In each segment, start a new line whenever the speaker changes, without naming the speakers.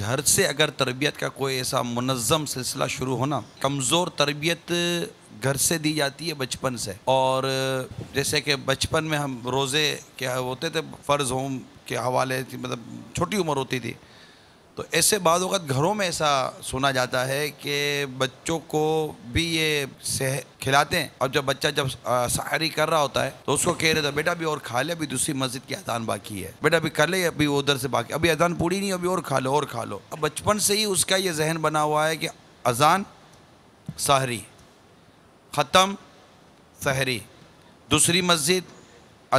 घर से अगर तरबियत का कोई ऐसा मुनज़म सिलसिला शुरू होना कमज़ोर तरबियत घर से दी जाती है बचपन से और जैसे कि बचपन में हम रोज़े क्या होते थे फ़र्ज़ होम के हवाले मतलब छोटी उम्र होती थी तो ऐसे बाद घरों में ऐसा सुना जाता है कि बच्चों को भी ये सह खिलाते हैं और जब बच्चा जब सहारी कर रहा होता है तो उसको कह रहे थे बेटा भी और खा ले अभी दूसरी मस्जिद की अजान बाकी है बेटा अभी कर ले अभी उधर से बाकी अभी अजान पूरी नहीं अभी और खा लो और खा लो अब बचपन से ही उसका ये जहन बना हुआ है कि अजान सहरी ख़त्म सहरी दूसरी मस्जिद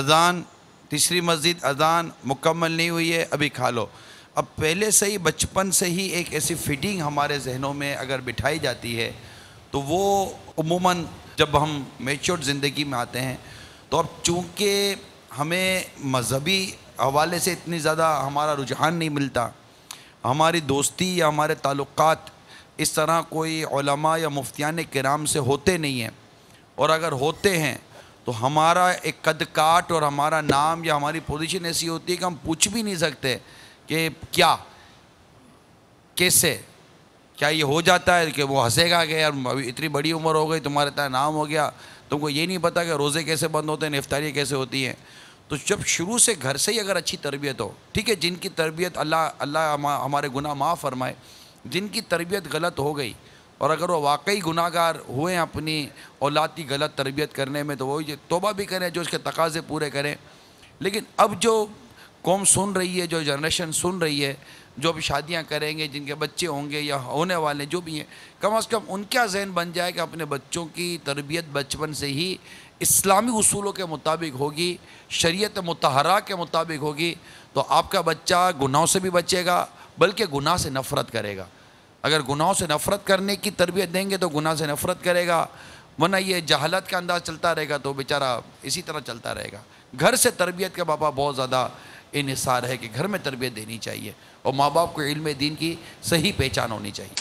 अजान तीसरी मस्जिद अजान मुकम्मल नहीं हुई है अभी खा लो अब पहले से ही बचपन से ही एक ऐसी फिटिंग हमारे जहनों में अगर बिठाई जाती है तो वो उमूमन जब हम मेच्योर ज़िंदगी में आते हैं तो अब चूँकि हमें मजहबी हवाले से इतनी ज़्यादा हमारा रुझान नहीं मिलता हमारी दोस्ती या हमारे ताल्लुक इस तरह कोई ओलमा या मुफ्तियान कराम से होते नहीं हैं और अगर होते हैं तो हमारा एक कद काट और हमारा नाम या हमारी पोजीशन ऐसी होती है कि हम पूछ भी नहीं सकते कि क्या कैसे क्या ये हो जाता है कि वो हंसेगा कि यार अभी इतनी बड़ी उम्र हो गई तुम्हारे तरह नाम हो गया तुमको ये नहीं पता कि रोज़े कैसे बंद होते हैं निफ्तारियाँ कैसे होती हैं तो जब शुरू से घर से ही अगर अच्छी तरबियत हो ठीक है जिनकी तरबियत अल्लाह अल्लाह हमारे गुनाह माफ़ फरमाए जिनकी तरबियत गलत हो गई और अगर वो वाकई गुनाहगार हुए अपनी औलाद की गलत तरबियत करने में तो वो तोबा भी करें जो उसके तकाजे पूरे करें लेकिन अब जो कौम सुन रही है जो जनरेशन सुन रही है जो भी शादियां करेंगे जिनके बच्चे होंगे या होने वाले जो भी हैं कम अज़ कम उनका जहन बन जाए कि अपने बच्चों की तरबियत बचपन से ही इस्लामी असूलों के मुताबिक होगी शरीयत मतहरा के मुताबिक होगी तो आपका बच्चा गुनाहों से भी बचेगा बल्कि गुनाह से नफ़रत करेगा अगर गुनाहों से नफ़रत करने की तरबियत देंगे तो गुनाह से नफ़रत करेगा वरना ये जहालत का अंदाज़ चलता रहेगा तो बेचारा इसी तरह चलता रहेगा घर से तरबियत का पापा बहुत ज़्यादा इन है कि घर में तरबियत देनी चाहिए और माँ बाप को इल्म दीन की सही पहचान होनी चाहिए